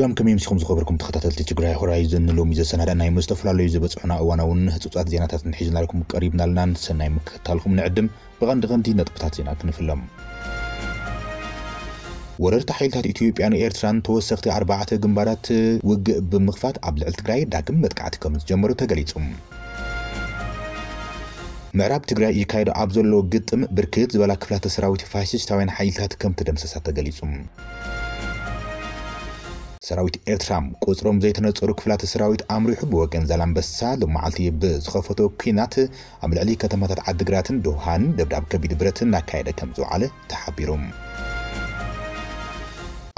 ሰላም ከመይ ምስኹም ዝኸበርኩም ተኸታተልቲ ትግራይ ሆራይዘን ሎሚ ዘሰናዳ ናይ ዝተፈላለዩ ዝበፅሑና እዋና እውን ህፁፃት ዜናታት ንሒዝናልኩም ቀሪብና ኣለናን ሰናይ ምክታልኩም ንዕድም ብቐንዲ ቀንዲ ነጥብታት ዜና ክንፍሎም ወረርቲ ሓይልታት ኢትዮጵያን ኤርትራን ተወሰኽቲ ኣርባዕተ ግንባራት ውግእ ብምኽፋት ኣብ ልዕሊ ትግራይ ዳግም መጥቃዕቲ ከም ዝጀመሩ ተገሊጹ ምዕራብ ትግራይ ይካየዶ ኣብ ዘሎ ግጥም ብርክት ዝበላ ክፍላተ ሰራዊት ፋሽስታውያን ሓይልታት ከም ተደምሰሳት ተገሊጹ ሰራዊት ኤርትራ ቁፅሮም ዘይተነፀሩ ክፍላት ሰራዊት ኣምሪሑ ብወገን ዛላንበሳ ልመዓልቲ ብዝኸፈቶ ኩናት ኣብ ልዕሊ ከተማታት ዓዲግራትን ድውሃን ደብዳብ ከቢድ ብረትን እናካየደ ከም ዝውዓለ ተሓቢሩ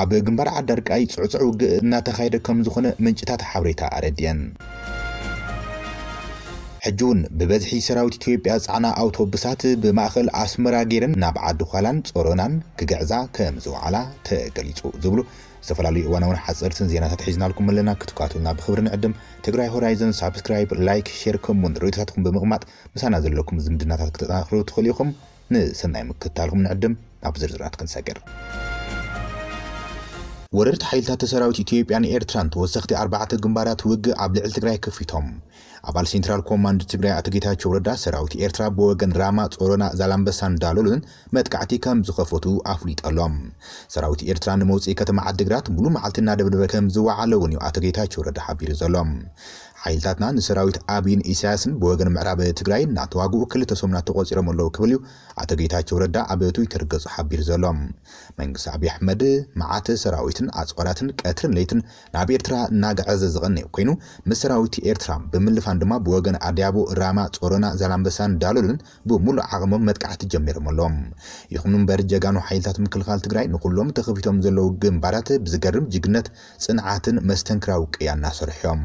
ኣብ ግንባር ዓዳርቃይ ፅዕፅዕ ውግእ እናተኻየደ ከም ዝኾነ ምንጭታት ሓበሬታ ኣረድየን ሕጂ እውን ብበዝሒ ሰራዊት ኢትዮጵያ ፃዕና ኣውቶቡሳት ብማእኸል ኣስመራ ገይረን ናብ ዓዲ ኳላን ፆሮናን ክግዕዛ ከም ዝውዕላ ተገሊፁ ዝብሉ ዝተፈላለዩ እዋናውን ሓፀርትን ዜናታት ሒዝናልኩም ኣለና ክትካትና ብክብሪ ንዕድም ትግራይ ሆራይዘን ሳብስክራይብ ላይክ ሼር ከምውን ርእቶታትኩም ብምቕማጥ ምሳና ዘለኩም ዝምድናታት ክተጠናክሩ ትኽእሉ ኢኹም ንሰናይ ምክታልኩም ንዕድም ኣብ ዝርዝራት ክንሰግር ወረርቲ ሓይልታት ሰራዊት ኢትዮጵያን ኤርትራን ተወሰኽቲ ኣርባዕተ ግንባራት ውግእ ኣብ ልዕሊ ትግራይ ከፊቶም አባል ሴንትራል ኮማንድ ትግራይ አቶ ጌታቸው ረዳ ሰራዊት ኤርትራ ብወገን ራማ ጾሮና ዛላምበሳን ዳሎልን መጥቃዕቲ ከም ዝኸፈቱ አፍሊጠሎም ሰራዊት ኤርትራ ንመውፅኢ ከተማ ዓዲግራት ሙሉ መዓልትና ደብደበ ከም ዝወዓለ እውን እዩ ኣቶ ጌታቸው ረዳ ሓቢሩ ዘሎም ሓይልታትና ንሰራዊት ኣብይን ኢሳያስን ብወገን ምዕራብ ትግራይ እናተዋግኡ ክልተ ሰሙናት ተቆፂሮም ኣለዉ ክብል እዩ ኣቶ ጌታቸው ረዳ ኣብ ትዊተር ገጹ ሓቢሩ ዘሎም መንግስቲ ኣብዪ ኣሕመድ መዓተ ሰራዊትን ኣፅዋራትን ቀትርን ለይትን ናብ ኤርትራ እናገዕዘ ዝቐንእ ኮይኑ ምስ ሰራዊት ኤርትራ ብምልፋ ምዃኑ ድማ ብወገን ኣድያቡ ራማ ጾሮና ዛላምበሳን ዳሎልን ብሙሉእ ዓቕሞም መጥቃዕቲ ጀሚሮም ኣሎም ይኹን እምበር ጀጋኑ ሓይልታት ምክልኻል ትግራይ ንኩሎም ተኸፊቶም ዘለዉ ግንባራት ብዝገርም ጅግነት ፅንዓትን መስተንክራዊ ቅያ እናሰርሑ እዮም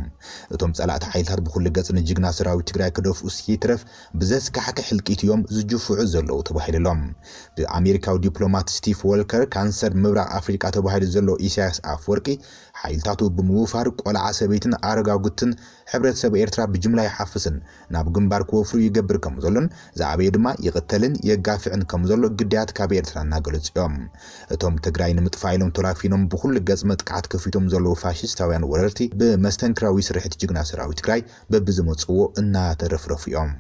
እቶም ጸላእቲ ሓይልታት ብኩሉ ገጽ ንጅግና ሰራዊት ትግራይ ክደፍኡ ስይትረፍ ብዘስካሕኪ ሕልቂት እዮም ዝጅፍዑ ዘለዉ ተባሂሉ ኣሎም ብኣሜሪካዊ ዲፕሎማት ስቲቭ ወልከር ካንሰር ምብራቅ ኣፍሪቃ ተባሂሉ ዘሎ ኢሳያስ ኣፍወርቂ ሓይልታቱ ብምውፋር ቆልዓ ሰበይትን ኣረጋጉትን ሕብረተሰብ ኤርትራ ብጅምላ ይሓፍስን ናብ ግንባር ክወፍሩ ይገብር ከም ዘሎን ዝዓበየ ድማ ይቕተልን የጋፍዕን ከም ዘሎ ግዳያት ካብ ኤርትራ እናገለጹ እዮም እቶም ትግራይ ንምጥፋ ኢሎም ተራፊኖም ብኩሉ ገጽ መጥቃዕት ከፊቶም ዘለዉ ፋሽስታውያን ወረርቲ ብመስተንክራዊ ስርሕት ጅግና ሰራዊት ትግራይ በብዝመጽዎ እናተረፍረፉ እዮም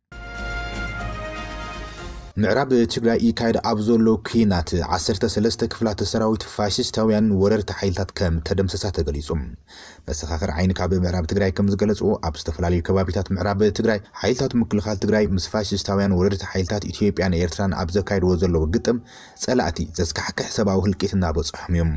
ምዕራብ ትግራይ ይካየድ ኣብ ዘሎ ኩናት 13 ክፍላት ሰራዊት ፋሽስታውያን ወረርቲ ሓይልታት ከም ተደምሰሳ ተገሊጹ መሰኻኽር ዓይኒ ካብ ምዕራብ ትግራይ ከም ዝገለጹ ኣብ ዝተፈላለዩ ከባቢታት ምዕራብ ትግራይ ሓይልታት ምክልኻል ትግራይ ምስ ፋሽስታውያን ወረርቲ ሓይልታት ኢትዮጵያን ኤርትራን ኣብ ዘካየድዎ ዘለዎ ግጥም ጸላእቲ ዘስካሕክሕ ሰብዊ ህልቂት እናበፅሖም እዮም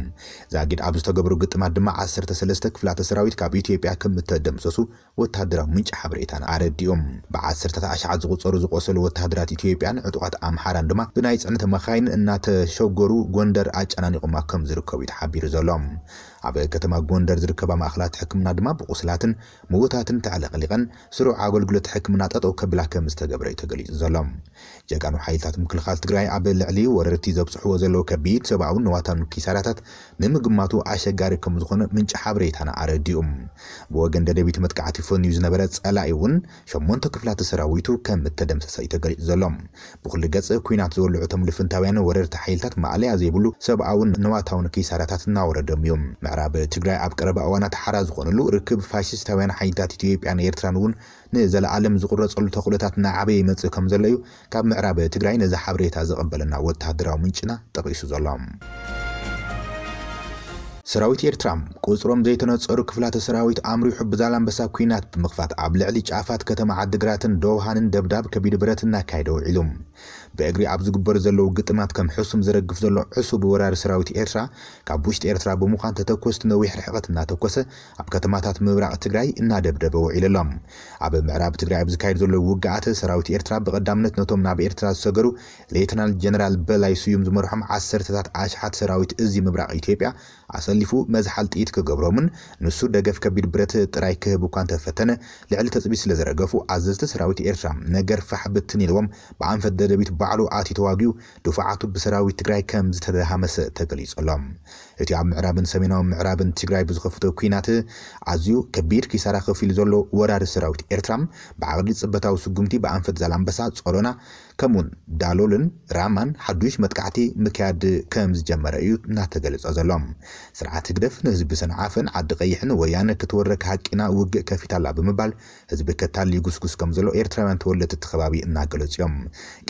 ዛጊድ ኣብ ዝተገብሩ ግጥማት ድማ 13 ክፍላት ሰራዊት ካብ ኢትዮጵያ ከም እተደምሰሱ ወታደራዊ ምንጭ ሓበሬታን ኣረዲኦም ብ ብዓሰርታት ኣሽዓት ዝቁፀሩ ዝቆሰሉ ወታደራት ኢትዮጵያን ዕጡቓት ሰባት ኣምሓራን ድማ ብናይ ፅዕነት መካይን እናተሸገሩ ጎንደር ኣጨናኒቑማ ከም ዝርከቡ እዩ ተሓቢሩ ዘሎም ኣብ ከተማ ጎንደር ዝርከባ ማእኸላት ሕክምና ድማ ብቑስላትን ምዉታትን ተዓለቕሊቐን ስሩዕ ኣገልግሎት ሕክምና ጠጠው ከብላ ከም ዝተገብረ እዩ ተገሊጹ ዘሎም ጀጋኑ ሓይልታት ምክልኻል ትግራይ ኣብ ልዕሊ ወረርቲ ዘብፅሕዎ ዘለዎ ከቢድ ሰብኣውን ንዋታን ኪሳራታት ንምግማቱ ኣሸጋሪ ከም ዝኾነ ምንጪ ሓበሬታና ኣረዲኡ ብወገን ደደቢት መጥቃዕቲ ፈንዩ ዝነበረ ጸላኢ እውን ሸሞንተ ክፍላት ሰራዊቱ ከም እተደምሰሰ እዩ ተገሊጹ ዘሎም ብኩሉ ገጽ ኩናት ዝበልዑ እቶም ልፍንታውያን ወረርቲ ሓይልታት ማዕለያ ዘይብሉ ሰብኣውን ንዋታውን ኪሳራታት እናወረዶም እዩ ምዕራብ ትግራይ ኣብ ቀረባ እዋናት ሓራ ዝኾነሉ ርክብ ፋሽስታውያን ሓይልታት ኢትዮጵያን ኤርትራን እውን ንዘለኣለም ዝቁረፀሉ ተኽእሎታት እናዓበየ ይመፅእ ከም ዘሎ እዩ ካብ ምዕራብ ትግራይ ነዚ ሓበሬታ ዘቐበለና ወተሃደራዊ ምንጭና ጠቒሱ ዘሎም ሰራዊት ኤርትራ ቁፅሮም ዘይተነፀሩ ክፍላተ ሰራዊት ኣምሪሑ ብዛላምበሳ ኩናት ብምኽፋት ኣብ ልዕሊ ጫፋት ከተማ ዓድግራትን ዶብሃንን ደብዳብ ከቢድ ብረት እናካየደ ውዒሉ ብእግሪ ኣብ ዝግበሩ ዘለዉ ግጥማት ከም ሕሱም ዝረግፍ ዘሎ ዕሱብ ወራሪ ሰራዊት ኤርትራ ካብ ውሽጢ ኤርትራ ብምዃን ተተኮስቲ ነዊሕ ርሕቐት እናተኮሰ ኣብ ከተማታት ምብራቕ ትግራይ እናደብደበ ውዒሉ ኣሎም ኣብ ምዕራብ ትግራይ ኣብ ዝካየድ ዘሎ ውጋኣት ሰራዊት ኤርትራ ብቐዳምነት ነቶም ናብ ኤርትራ ዝሰገሩ ሌትናንት ጀነራል በላይ ስዩም ዝመርሖም ዓሰርተታት ኣሽሓት ሰራዊት እዚ ምብራቕ ኢትዮጵያ ኣሰሊፉ መዝሓል ጥኢት ክገብሮምን ንሱ ደገፍ ከቢድ ብረት ጥራይ ክህብ እኳ እንተፈተነ ልዕሊ ተፅቢት ስለ ዘረገፉ ኣዘዝቲ ሰራዊት ኤርትራ ነገር ፋሕ ብትን ኢልዎም ብኣንፈት ደደቢት ባዕሉ ኣትዩ ተዋጊኡ ድፉዓቱ ብሰራዊት ትግራይ ከም ዝተደሃመሰ ተገሊጹ ኣሎም እቲ ኣብ ምዕራብን ሰሜናዊ ምዕራብን ትግራይ ብዝኸፍቶ ኩናት ኣዝዩ ከቢድ ኪሳራ ከፊሉ ዘሎ ወራሪ ሰራዊት ኤርትራ ብዓቕዲ ፅበታዊ ስጉምቲ ብኣንፈት ዛላምበሳ ጸሎና ከምኡ ውን ዳሎልን ራማን ሓዱሽ መጥቃዕቲ ምክያድ ከም ዝጀመረ እዩ እናተገለጸ ዘሎም ስርዓት ህግደፍ ንህዝቢ ሰንዓፍን ዓዲ ቀይሕን ወያነ ክትወረክ ሃቂና ውግእ ከፊታላ ብምባል ህዝቢ ከታል ይጉስጉስ ከም ዘሎ ኤርትራውያን ተወለድቲ እቲ ከባቢ እናገለጹ እዮም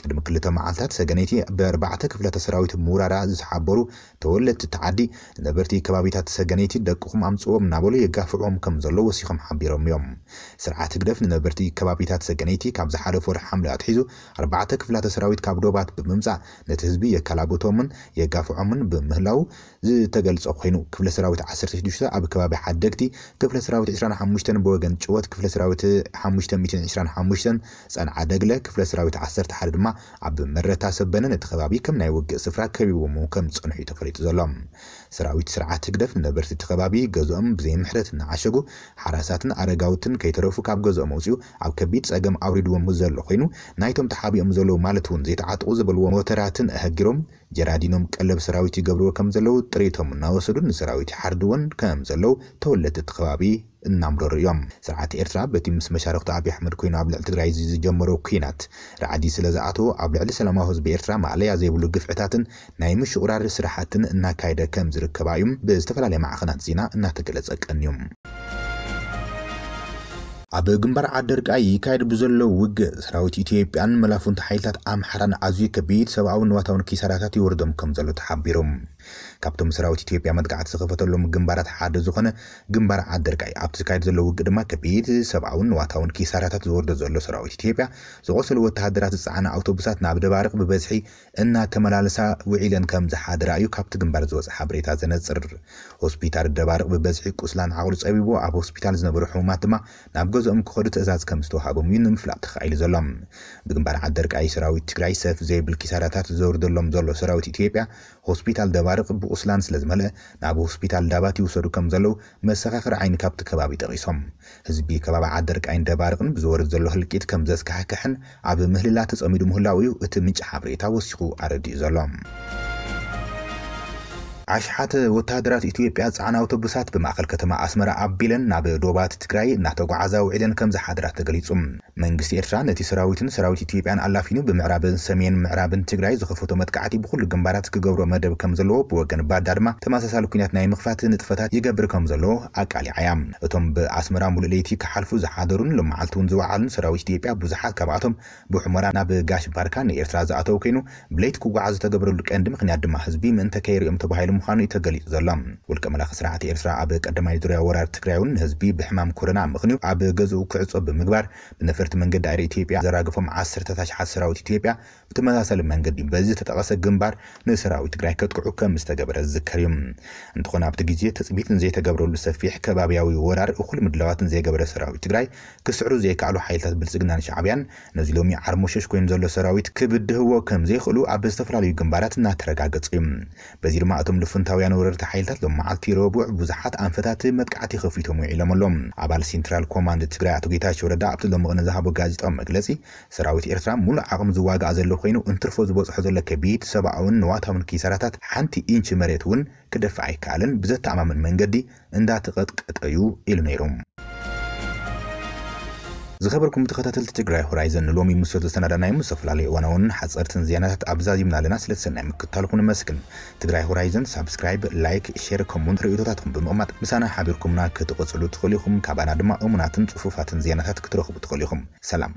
ቅድሚ ክልተ መዓልትታት ሰገነይቲ ብኣርባዕተ ክፍለተ ሰራዊት ምውራራ ዝሓበሩ ተወለድቲ እቲ ዓዲ ነበርቲ ከባቢታት ሰገነይቲ ደቅኹም ኣምፅዎም እናበሉ የጋፍዕዎም ከም ዘሎ ወሲኹም ሓቢሮም እዮም ስርዓት ህግደፍ ንነበርቲ ከባቢታት ሰገነይቲ ካብ ዝሓለፈ ወርሒ ሓምለ ኣትሒዙ ኣርባዕተ ክፍላተ ሰራዊት ካብ ዶባት ብምምፃእ ነቲ ህዝቢ የከላብቶምን የጋፍዖምን ብምህላው ዝተገልፀ ኮይኑ ክፍለ ሰራዊት 16 ኣብ ከባቢ ሓደግቲ ክፍለ ሰራዊት 25 ብወገን ጭወት ክፍለ ሰራዊት 525 ፀንዓ ደግለ ክፍለ ሰራዊት 11 ድማ ኣብ መረታ ሰበነ ነቲ ከባቢ ከም ናይ ውግእ ስፍራ ከቢቦሞ ከም ዝፀንሑ ተፈሊጡ ዘሎ ሰራዊት ስርዓት ህግደፍ ንነበርቲ እቲ ከባቢ ገዝኦም ብዘይምሕረት እናዓሸጉ ሓራሳትን ኣረጋውትን ከይተረፉ ዝተረፉ ካብ ገዝኦም ኣውፅኡ ኣብ ከቢድ ፀገም ኣውሪድዎም ዘሎ ኮይኑ ናይቶም ተሓቢኦም ዘለዉ ማለት እውን ዘይተዓጥቁ ዝበልዎ ሞተራትን ኣህጊሮም ጀራዲኖም ቀለብ ሰራዊት ይገብርዎ ከም ዘለዉ ጥሬቶም እናወሰዱ ንሰራዊት ይሓርድዎን ከም ዘለዉ ተወለት እቲ ከባቢ እናምረሩ እዮም ስርዓት ኤርትራ በቲ ምስ መሻርክቲ ኣብዪ ኣሕመድ ኮይኑ ኣብ ልዕሊ ትግራይ እዚ ዝጀመሮ ኩናት ረዓዲ ስለ ዝኣተዎ ኣብ ልዕሊ ሰላማዊ ህዝቢ ኤርትራ ማእለያ ዘይብሉ ግፍዕታትን ናይ ምሽቁራር ስራሓትን እናካየደ ከም ዝርከባ እዩ ብዝተፈላለየ ማዕኸናት ዜና እናተገለፀ ቀኒዮም ኣብ ግንባር ዓዲ ይካየድ ብዘሎ ውግእ ሰራዊት ኢትዮጵያን መላፉንቲ ሓይልታት ኣምሓራን ኣዝዩ ከቢድ ሰብኣውን ንዋታውን ኪሳራታት ይወርዶም ከም ዘሎ ተሓቢሮም ካብቶም ሰራዊት ኢትዮጵያ መጥቃዕቲ ዝኸፈተሎም ግንባራት ሓደ ዝኾነ ግንባር ዓደርቃ እዩ ኣብቲ ዝካየድ ዘሎ ውግ ድማ ከቢድ ሰብኣውን ዋታውን ኪሳራታት ዝወርዶ ዘሎ ሰራዊት ኢትዮጵያ ዝቆሰሉ ወተሃደራት ዝፀዓና ኣውቶቡሳት ናብ ደባርቕ ብበዝሒ እናተመላለሳ ውዒለን ከም ዝሓደራ እዩ ካብቲ ግንባር ዝወፅእ ሓበሬታ ዘነፅር ሆስፒታል ደባርቕ ብበዝሒ ቁስላን ዓቑሉ ፀቢቦ ኣብ ሆስፒታል ዝነበሩ ሕሙማት ድማ ናብ ገዝኦም ክኸዱ ትእዛዝ ከም ዝተዋሃቦም እዩ ንምፍላጥ ተኻኢሉ ዘሎም ብግንባር ዓደርቃይ ሰራዊት ትግራይ ሰፍ ዘይብል ኪሳራታት ዘወርደሎም ዘሎ ሰራዊት ኢትዮጵያ ሆስፒታል ደባርቕ ሓደ ጽቡቕ ስላን ስለ ዝመልአ ናብ ሆስፒታል ዳባት ይውሰዱ ከም ዘለው መሰኻኽሪ ዓይኒ ካብቲ ከባቢ ጠቒሶም ህዝቢ ከባቢ ዓደርቃይን ደባርቕን ብዝወርድ ዘሎ ህልቂት ከም ዘስካሕክሕን ኣብ ምህልላ ተፀሚዱ ምህላው እዩ እቲ ምንጭ ሓበሬታ ወሲኹ ኣረዲኡ ዘሎም ኣሽሓት ወታደራት ኢትዮጵያ ፃዕና ኣውቶቡሳት ብማእኸል ከተማ ኣስመራ ኣቢለን ናብ ዶባት ትግራይ እናተጓዓዛ ውዒለን ከም ዝሓደራት ተገሊጹ መንግስቲ ኤርትራ ነቲ ሰራዊትን ሰራዊት ኢትዮጵያን ኣላፊኑ ብምዕራብን ሰሜን ምዕራብን ትግራይ ዝኸፈቶ መጥቃዕቲ ብኩሉ ግንባራት ክገብሮ መደብ ከም ዘለዎ ብወገን ባዳ ድማ ተመሳሳሊ ኩናት ናይ ምኽፋት ንጥፈታት ይገብር ከም ዘለዎ ኣቃሊዓ እያ እቶም ብኣስመራ ሙሉእ ለይቲ ክሓልፉ ዝሓደሩን ሎመዓልቲ እውን ዝወዓሉን ሰራዊት ኢትዮጵያ ብዙሓት ካብኣቶም ብሑመራ ናብ ጋሽ ባርካ ንኤርትራ ዝኣተው ኮይኑ ብለይቲ ክጓዓዝ ዝተገብረሉ ቀንዲ ምክንያት ድማ ህዝቢ ምእንተ ከይርኦም ተባሂሉ ምዃኑ እዩ ተገሊጹ ዘሎ ውልቀ መላኺ ስርዓት ኤርትራ ኣብ ቀዳማይ ዙርያ ወራር ትግራይ እውን ህዝቢ ብሕማም ኮረና ምኽንዩ ኣብ ገዝኡ ክዕፆ ብምግባር ብነፈርቲ መንገዲ ኣር ኢትዮጵያ ዘራግፎም ዓሰርተታሽሓት ሰራዊት ኢትዮጵያ ብተመሳሰሊ መንገዲ በዚ ዝተጠቐሰ ግንባር ንሰራዊት ትግራይ ከጥቅዑ ከም ዝተገበረ ዝዝከር እዩ እንትኾነ ኣብቲ ግዜ ተፅቢትን ዘይተገብረሉ ሰፊሕ ከባብያዊ ወራር እኩል ምድለዋትን ዘይገበረ ሰራዊት ትግራይ ክስዕሩ ዘይከኣሉ ሓይልታት ብልፅግናን ሻዕብያን ነዚ ሎሚ ዓርሞሸሽ ኮይኑ ዘሎ ሰራዊት ክብድህዎ ከም ዘይኽእሉ ኣብ ዝተፈላለዩ ግንባራት እናተረጋገፁ እዩ በዚ ድማ እቶም ጥፍንታውያን ወረርቲ ሓይልታት ሎመዓልቲ ረቡዕ ብዙሓት ኣንፈታት መጥቃዕቲ ከፊቶም ውዒሎም ኣሎም ኣባል ሴንትራል ኮማንድ ትግራይ ኣቶ ጌታቸው ረዳ ኣብቲ ቅነ ዝሃቦ ጋዜጣዊ መግለፂ ሰራዊት ኤርትራ ሙሉእ ዓቕሚ ዝዋጋእ ዘሎ ኮይኑ እንትርፎ ዝበፅሖ ዘሎ ከቢድ ሰብኣውን ንዋታውን ኪሳራታት ሓንቲ ኢንች መሬት እውን ክደፍእ ኣይከኣልን ብዘተኣማምን መንገዲ እንዳተቐጥቀጠዩ ኢሉ ነይሩ ዝኸበርኩም ተኸታተልቲ ትግራይ ሆራይዘን ሎሚ ምስ ዝተናዳናዮ ዝተፈላለዩ እዋናውን ሓፀርትን ዜናታት ኣብዛዚምና ኣለና ስለ ትሰናይ ምክታልኩን መስግን ትግራይ ሆራይዘን ሳብስክራይብ ላይክ ሼር ከምውን ርእቶታትኩም ብምቕማጥ ምሳና ሓቢርኩምና ክትቕፅሉ ትኽእሉ ኢኹም ካባና ድማ እሙናትን ፅፉፋትን ዜናታት ክትረኽቡ ትኽእሉ ኢኹም ሰላም